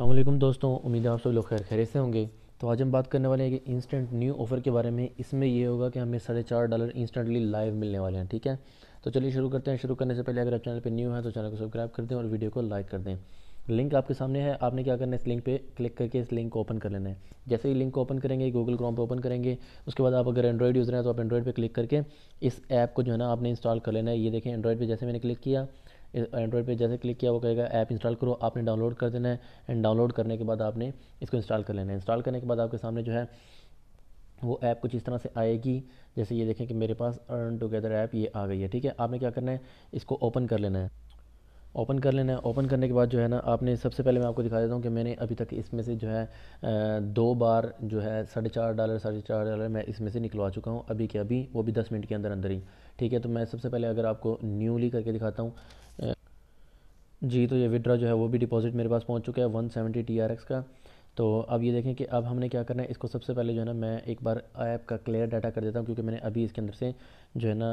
असलम दोस्तों उम्मीद है आप सब लोग खैर खैर से होंगे तो आज हम बात करने वाले हैं कि इंस्टेंट न्यू ऑफ़र के बारे में इसमें यह होगा कि हमें साढ़े चार डॉलर इंस्टेंटली लाइव मिलने वाले हैं ठीक है तो चलिए शुरू करते हैं शुरू करने से पहले अगर आप चैनल पर न्यू है तो चैनल को सब्सक्राइब कर दें और वीडियो को लाइक कर दें लिंक आपके सामने है आपने क्या करना है इस लिंक पे क्लिक करके इस लिंक को ओपन कर लेना है जैसे ही लिंक को ओपन करेंगे गूगल क्रोम पे ओपन करेंगे उसके बाद आप अगर एंड्रॉइड यूज़र हैं तो आप एंड्रॉइड पे क्लिक करके इस ऐप को जो है ना आपने इंस्टॉल कर लेना है ये देखें एंड्रॉइड पे जैसे मैंने क्लिक किया एंड्रॉयड पे जैसे क्लिक किया वो कहेगा ऐप इंस्टॉल करो आपने डाउनलोड कर देना है एंड डाउनलोड करने के बाद आपने इसको इंस्टॉल कर लेना है इंस्टॉल करने के बाद आपके सामने जो है वो ऐप कुछ इस तरह से आएगी जैसे ये देखें कि मेरे पास अर्न टुगेदर ऐप ये आ गई है ठीक है आपने क्या करना है इसको ओपन कर लेना है ओपन कर लेना है ओपन करने के बाद जो है ना आपने सबसे पहले मैं आपको दिखा देता हूँ कि मैंने अभी तक इसमें से जो है दो बार जो है साढ़े चार डॉलर साढ़े चार डॉलर मैं इसमें से निकलवा चुका हूँ अभी के अभी वो भी दस मिनट के अंदर अंदर ही ठीक है तो मैं सबसे पहले अगर आपको न्यूली करके दिखाता हूँ जी तो ये विड्रा जो है वो भी डिपॉजिट मेरे पास पहुँच चुका है one seventy T R X का तो अब ये देखें कि अब हमने क्या करना है इसको सबसे पहले जो है ना मैं एक बार ऐप का क्लियर डाटा कर देता हूँ क्योंकि मैंने अभी इसके अंदर से जो है ना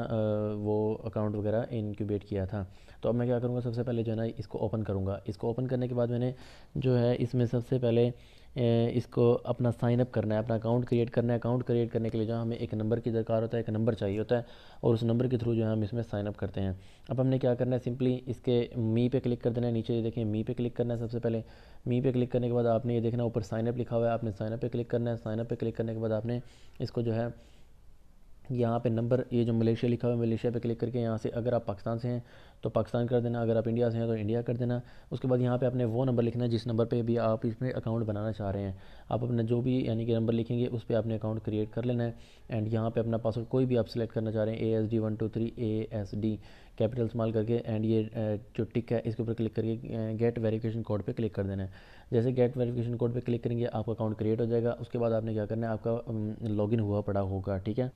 वो अकाउंट वगैरह इनक्यूबेट किया था तो अब मैं क्या करूँगा सबसे पहले जो है ना इसको ओपन करूँगा इसको ओपन करने के बाद मैंने जो है इसमें सबसे पहले इसको अपना साइन अप करना है अपना अकाउंट क्रिएट करना है अकाउंट क्रिएट करने के लिए जो हमें एक नंबर की दरकार होता है एक नंबर चाहिए होता है और उस नंबर के थ्रू जो है हम इसमें साइनअप करते हैं अब हमने क्या करना है सिंपली इसके मी पे क्लिक कर देना है नीचे देखें मी पे क्लिक करना है सबसे पहले मी पे क्लिक करने के बाद आपने ये देखना ऊपर साइनअप लिखा हुआ है आपने साइनअप पर क्लिक करना है साइनअप पर क्लिक करने के बाद आपने इसको जो है यहाँ पे नंबर ये जो मलेशिया लिखा हुआ है मलेशिया पे क्लिक करके यहाँ से अगर आप पाकिस्तान से हैं तो पाकिस्तान कर देना अगर आप इंडिया से हैं तो इंडिया कर देना उसके बाद यहाँ पे आपने वो नंबर लिखना है जिस नंबर पे भी आप इसमें अकाउंट बनाना चाह रहे हैं आप अपना जो भी यानी कि नंबर लिखेंगे उस पर आपने अकाउंट क्रिएट कर लेना है एंड यहाँ पर अपना पासवर्ड कोई भी आप सिलेक्ट करना चाह रहे हैं A S D one two three A S D capital इस्तेमाल करके एंड ये जो टिक है इसके ऊपर क्लिक करके गेट वेरिफिकेशन कोड पर क्लिक कर देना है जैसे गेट वेरिफिकेशन कोड पर क्लिक करेंगे आपका अकाउंट क्रिएट हो जाएगा उसके बाद आपने क्या करना है आपका लॉगिन हुआ पड़ा होगा ठीक है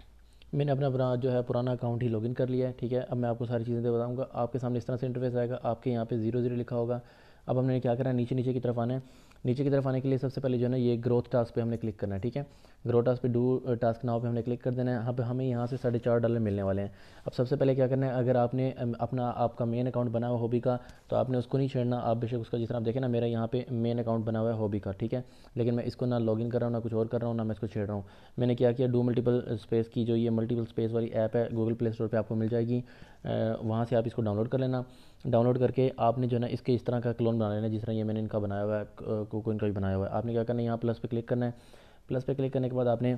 मैंने अपना अपना जो है पुराना अकाउंट ही लॉगिन कर लिया है ठीक है अब मैं आपको सारी चीज़ें बताऊँगा आपके सामने इस तरह से इंटरफेस आएगा आपके यहाँ पे जीरो जीरो लिखा होगा अब हमने क्या करना है नीचे नीचे की तरफ आना है नीचे की तरफ आने के लिए सबसे पहले जो है ना ये ग्रोथ टास्क पे हमने क्लिक करना है ठीक है ग्रोथ टास्क पे डू टास्क नाउ पे हमने क्लिक कर देना है अब हमें यहाँ से साढ़े चार डॉलर मिलने वाले हैं अब सबसे पहले क्या करना है अगर आपने अपना आपका मेन अकाउंट बना हुआ हॉबी का तो आपने उसको नहीं छेड़ना आप बेशक उसका जितना आप देखें ना मेरा यहाँ पे मेन अकाउंट बना हुआ है हॉबी का ठीक है लेकिन मैं इसको ना लॉगिन कर रहा हूँ ना कुछ और कर रहा हूँ ना मैं इसको छेड़ रहा हूँ मैंने क्या किया डू मल्टीपल स्पेस की जो ये मल्टीपल स्पेस वाली ऐप है गूगल प्ले स्टोर पर आपको मिल जाएगी uh, वहाँ से आप इसको डाउनलोड कर लेना डाउनलोड करके आपने जो है ना इसके इस तरह का क्लोन बना लेना जिस तरह ये मैंने इनका बनाया हुआ है कोको इनका भी बनाया हुआ है आपने क्या करना है यहाँ प्लस पे क्लिक करना है प्लस पे क्लिक करने के बाद आपने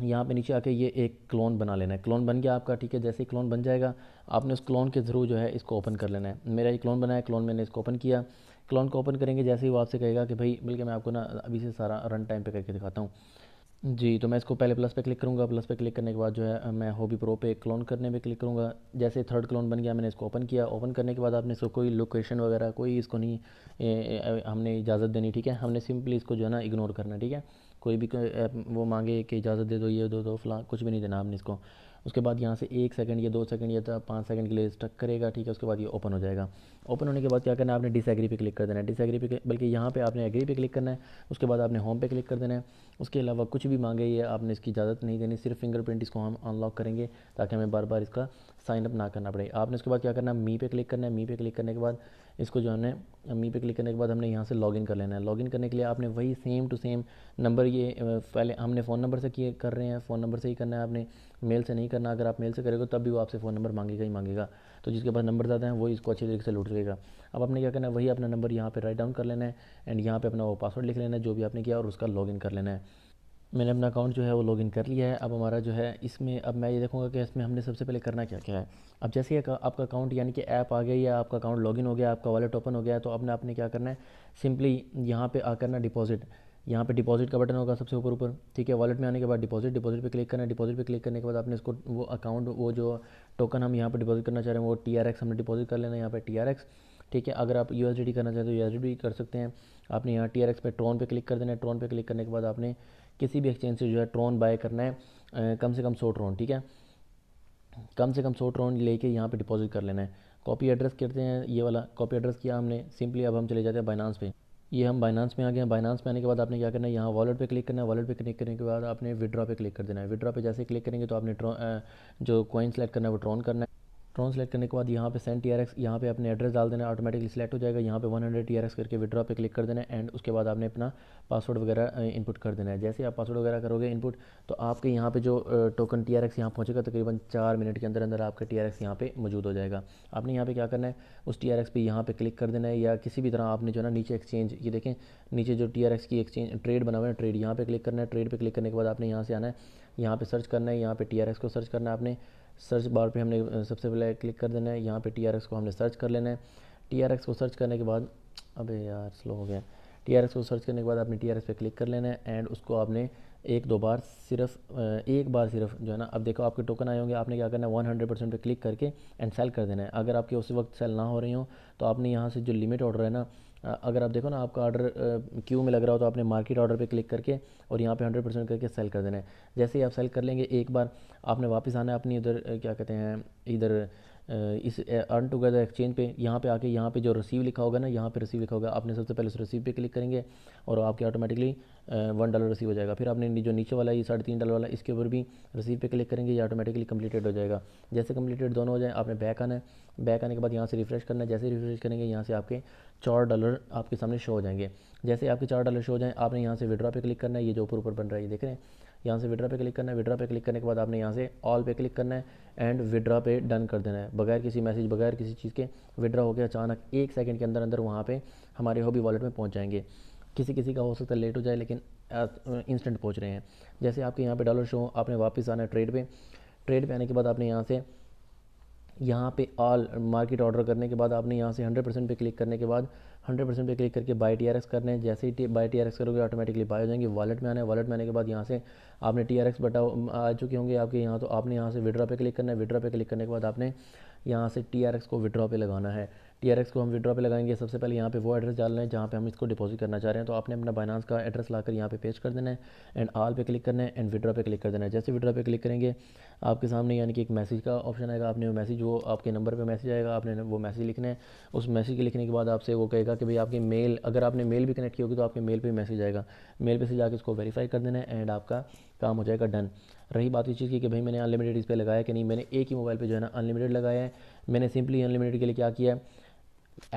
यहाँ पे नीचे आके ये एक क्लोन बना लेना है क्लोन बन गया आपका ठीक है जैसे ही क्लोन बन जाएगा आपने उस क्लोन के थ्रू जो है इसको ओपन कर लेना है मेरा ये क्लोन बनाया है क्लोन मैंने इसको ओपन किया क्लोन को ओपन करेंगे जैसे ही वो आपसे कहेगा कि भाई बिल्कुल मैं आपको ना अभी से सारा रन टाइम पे करके दिखाता हूँ जी तो मैं इसको पहले प्लस पे क्लिक करूँगा प्लस पे क्लिक करने के बाद जो है मैं होबी प्रो पे क्लोन करने पे क्लिक करूँगा जैसे थर्ड क्लोन बन गया मैंने इसको ओपन किया ओपन करने के बाद आपने इसको कोई लोकेशन वगैरह कोई इसको नहीं ए, ए, हमने इजाज़त देनी ठीक है हमने सिंपली इसको जो है ना इग्नोर करना ठीक है कोई भी कोई वो मांगे कि इजाज़त दे दो ये दो दो फला कुछ भी नहीं देना आपने इसको उसके बाद यहाँ से एक सेकंड या दो सेकंड या तो पाँच सेकंड के लिए स्टक करेगा ठीक है उसके बाद ये ओपन हो जाएगा ओपन होने के बाद क्या करना है आपने डिसएग्री पे क्लिक कर देना है डिसएग्री पे बल्कि यहाँ पे आपने एग्री पे क्लिक करना है उसके बाद आपने होम पे क्लिक कर देना है उसके अलावा कुछ भी मांगे ये आपने इसकी इजाज़त नहीं देनी सिर्फ फिंगरप्रिंट इसको हम अनलॉक करेंगे ताकि हमें बार बार इसका साइन अप ना करना पड़े आपने उसके बाद क्या करना है मी पे क्लिक करना है मी पे क्लिक करने के बाद इसको जो हमने मी पे क्लिक करने के बाद हमने यहाँ से लॉगिन कर लेना है लॉगिन करने के लिए आपने वही सेम टू सेम नंबर ये पहले हमने फ़ोन नंबर से किए कर रहे हैं फ़ोन नंबर से ही करना है आपने मेल से नहीं करना अगर आप मेल से करेगा तब भी वो आपसे फ़ोन नंबर मांगेगा ही मांगेगा तो जिसके पास नंबर ज़्यादा है वो इसको अच्छे तरीके से लूट लेगा अब आपने क्या करना है वही अपना नंबर यहाँ पर राइट डाउन कर लेना है एंड यहाँ पर अपना वो पासवर्ड लिख लेना है जो भी आपने किया और उसका लॉगिन कर लेना है मैंने अपना अकाउंट जो है वो लॉगिन कर लिया है अब हमारा जो है इसमें अब मैं ये देखूंगा कि इसमें हमने सबसे पहले करना क्या क्या है अब जैसे ही आपका अकाउंट यानी कि ऐप आ गया या आपका अकाउंट लॉगिन हो गया आपका वॉलेट ओपन हो गया तो अब आपने क्या करना है सिंपली यहाँ पे आकर ना डिपॉजिट यहाँ पे डिपॉजिट का बटन होगा सबसे ऊपर ऊपर ठीक है वॉलेट में आने के बाद डिपॉजिट डिपॉजिट पे क्लिक करना है डिपॉजिट पे क्लिक करने के बाद आपने इसको वो अकाउंट वो जो टोकन हम यहाँ पे डिपॉजिट करना चाह रहे हैं वो टी हमने डिपॉजिट कर लेना है यहाँ पे टी ठीक है अगर आप यू करना चाहें तो यू एस कर सकते हैं आपने यहाँ टी आर एक्स पे ट्रॉन पे क्लिक कर देना है ट्रॉन पर क्लिक करने के बाद आपने किसी भी एक्सचेंज से जो है ट्रॉन बाय करना है कम से कम सौ ट्रॉन ठीक है कम से कम सौ ट्रॉन लेके यहाँ पे डिपॉजिट कर लेना है कॉपी एड्रेस करते हैं ये वाला कॉपी एड्रेस किया हमने सिंपली अब हम चले जाते हैं बाइनांस पे ये हम बाइनांस में आ गए हैं बाइनांस में आने के बाद आपने क्या करना है यहाँ वॉलेट पे क्लिक करना है वॉलेट पे क्लिक करने के बाद आपने विड्रॉ पे क्लिक कर देना है विड्रॉ पे जैसे क्लिक करेंगे तो आपने जो कॉइन सेलेक्ट करना है वो ड्रॉन करना है ट्रॉन सेलेक्ट करने के बाद यहाँ पे सेंड टी आर एक्स यहाँ पर अपने एड्रेस डाल देना ऑटोमेटिकली सेलेक्ट हो जाएगा यहाँ पे 100 हंड्रेड टी आर एक्स करके विड्रॉ पे क्लिक कर देना एंड उसके बाद आपने अपना पासवर्ड वगैरह इनपुट कर देना है जैसे आप पासवर्ड वगैरह करोगे इनपुट तो आपके यहाँ पे जो टोकन टी आर एक्स यहाँ पहुँचेगा तकरीबन तो चार मिनट के अंदर अंदर आपका टी आर एक्स यहाँ पर मौजूद हो जाएगा आपने यहाँ पर क्या करना है उस टी आर एक्स पर यहाँ पर क्लिक कर देना है या किसी भी तरह आपने जो है ना नीचे एक्सचेंज ये देखें नीचे जो टी आर एक्स की एक्सचेंज ट्रेड बना हुआ है ट्रेड यहाँ पर क्लिक करना है ट्रेड पर क्लिक करने के बाद आपने यहाँ से आना है यहाँ पर सर्च करना है यहाँ पर टी आर एक्स को सर्च करना है आपने सर्च बार पे हमने सबसे पहले क्लिक कर देना है यहाँ पे टी को हमने सर्च कर लेना है टी को सर्च करने के बाद अबे यार स्लो हो गया टी को सर्च करने के बाद आपने टी पे क्लिक कर लेना है एंड उसको आपने एक दो बार सिर्फ एक बार सिर्फ जो है ना अब देखो आपके टोकन आए होंगे आपने क्या करना है वन हंड्रेड परसेंट पर क्लिक करके एंड सेल कर देना है अगर आपके उस वक्त सेल ना हो रही हो तो आपने यहाँ से जो लिमिट ऑर्डर है ना अगर आप देखो ना आपका ऑर्डर क्यू में लग रहा हो तो आपने मार्केट ऑर्डर पे क्लिक करके और यहाँ पे 100 परसेंट करके सेल कर देना है जैसे ही आप सेल कर लेंगे एक बार आपने वापस आना है अपनी इधर क्या कहते हैं इधर इस अर्न टुगेदर एक्सचेंज पे यहाँ पे आके यहाँ पे जो रिसीव लिखा होगा ना यहाँ पे रिसीव लिखा होगा आपने सबसे पहले उस रिसीव पे क्लिक करेंगे और आपके ऑटोमेटिकली वन डॉलर रिसीव हो जाएगा फिर आपने जो नीचे वाला ये साढ़े तीन डॉलर वाला इसके ऊपर भी रिसीव पे क्लिक करेंगे ये ऑटोमेटिकली कंप्लीटेड हो जाएगा जैसे कम्प्लीटेड दोनों हो जाए आपने बैक आना है बैक आने के बाद यहाँ से रिफ्रेश करना है जैसे रिफ्रेश करेंगे यहाँ से आपके चार डॉलर आपके सामने शो हो जाएंगे जैसे आपके चार डॉलर शो हो जाएँ आपने यहाँ से विड्रॉ पे क्लिक करना है ये जो ऊपर ऊपर बन रहा है ये देख रहे हैं यहाँ से विड्रा पे क्लिक करना है विड्रा पे क्लिक करने के बाद आपने यहाँ से ऑल पे क्लिक करना है एंड विड्रा पे डन कर देना है बगैर किसी मैसेज बगैर किसी चीज़ के विड्रा हो गया अचानक एक सेकंड के अंदर अंदर वहाँ पे हमारे हॉबी वॉलेट में पहुँच जाएंगे किसी किसी का हो सकता है लेट हो जाए लेकिन इंस्टेंट पहुँच रहे हैं जैसे आपके यहाँ पर डॉलर शो आपने वापस आना है ट्रेड पर ट्रेड पर आने के बाद आपने यहाँ से यहाँ पे ऑल मार्केट ऑर्डर करने के बाद आपने यहाँ से 100 परसेंट पर क्लिक करने के बाद 100 परसेंट पर क्लिक करके बाई टी आर एक्स करने हैं जैसे ही बाई टी आर एक्स करोगे ऑटोमेटिकली बाई हो जाएंगे वॉलेट में आने वॉलेट में आने के बाद यहाँ से आपने टी आर एक्स बटा आ चुके होंगे आपके यहाँ तो आपने यहाँ से विड्रॉ पे क्लिक करना है विड्रॉ पे क्लिक करने के बाद आपने यहाँ से टी आर एक्स को विड्रॉ पे लगाना है टी आर एक्स को हम विड्रॉ पे लगाएंगे सबसे पहले यहाँ पे वो एड्रेस डालना है जहाँ पे हम इसको डिपॉजिट करना चाह रहे हैं तो आपने अपना बाइनांस का एड्रेस लाकर यहाँ पे पेश कर देना है एंड आल पे क्लिक करना है एंड विड्रॉ पे क्लिक कर देना है जैसे विड्रॉ पे क्लिक करेंगे आपके सामने यानी कि एक मैसेज का ऑप्शन आएगा आपने वो मैसेज वो आपके नंबर पर मैसेज आएगा आपने वो मैसेज लिखना है उस मैसेज के लिखने के बाद आपसे वो कहेगा कि भाई आपकी मेल अगर आपने मेल भी कनेक्ट की होगी तो आपके मेल पर मैसेज आएगा मेल पर से जाकर उसको वेरीफाई कर देना है एंड आपका काम हो जाएगा डन रही बात इस चीज़ की कि भाई मैंने अनलिमिटेड इस पर लगाया कि नहीं मैंने एक ही मोबाइल पर जो है ना अनलिमिटेड लगाया है मैंने सिंपली अनलिमिटेड के लिए क्या किया है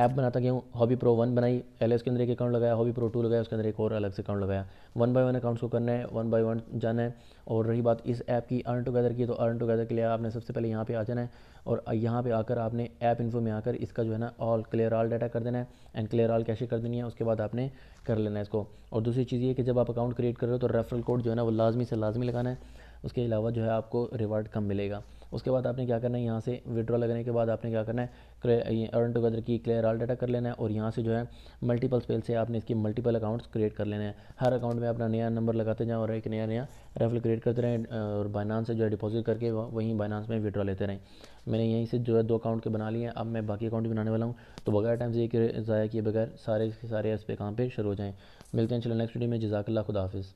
ऐप बनाता गया हूँ हॉबी प्रो वन बनाई एल के अंदर एक अकाउंट लगाया हॉबी प्रो टू लगाया उसके अंदर एक और अलग से अकाउंट लगाया वन बाय वन अकाउंट्स को करना है वन बाय वन जाना है और रही बात इस ऐप की अर्न टुगेदर की तो अर्न टुगेदर के लिए आपने सबसे पहले यहाँ पे आ जाना है और यहाँ पे आकर आपने ऐप इन्फो में आकर इसका जो है ना ऑल क्लियर ऑल डाटा कर देना है एंड क्लियर ऑल कैसे कर देनी है उसके बाद आपने कर लेना है इसको और दूसरी चीज़ ये कि जब आप अकाउंट क्रिएट कर रहे हो तो रेफरल कोड जो है ना वो लाजमी से लाजमी लगाना है उसके अलावा जो है आपको रिवार्ड कम मिलेगा उसके बाद आपने क्या करना है यहाँ से विड्रॉ लगने के बाद आपने क्या करना है अर्न टुगेदर की क्लियर ऑल डाटा कर लेना है और यहाँ से जो है मल्टीपल स्पेल से आपने इसकी मल्टीपल अकाउंट्स क्रिएट कर लेने हैं हर अकाउंट में अपना नया नंबर लगाते जाएँ और एक नया नया रेफल क्रिएट करते रहें और बाइनांस से जो है डिपॉजिट करके वहीं बाइनांस में विड्रॉ लेते रहें मैंने यहीं से जो है दो अकाउंट के बना लिए हैं अब मैं बाकी अकाउंट भी बनाने वाला हूँ तो बगैर टाइम से एक ज़ाया किए बगैर सारे के सारे इस पे काम पे शुरू हो जाएँ मिलते हैं चलो नेक्स्ट वीडियो में जजाकल्ला खुदाफिज़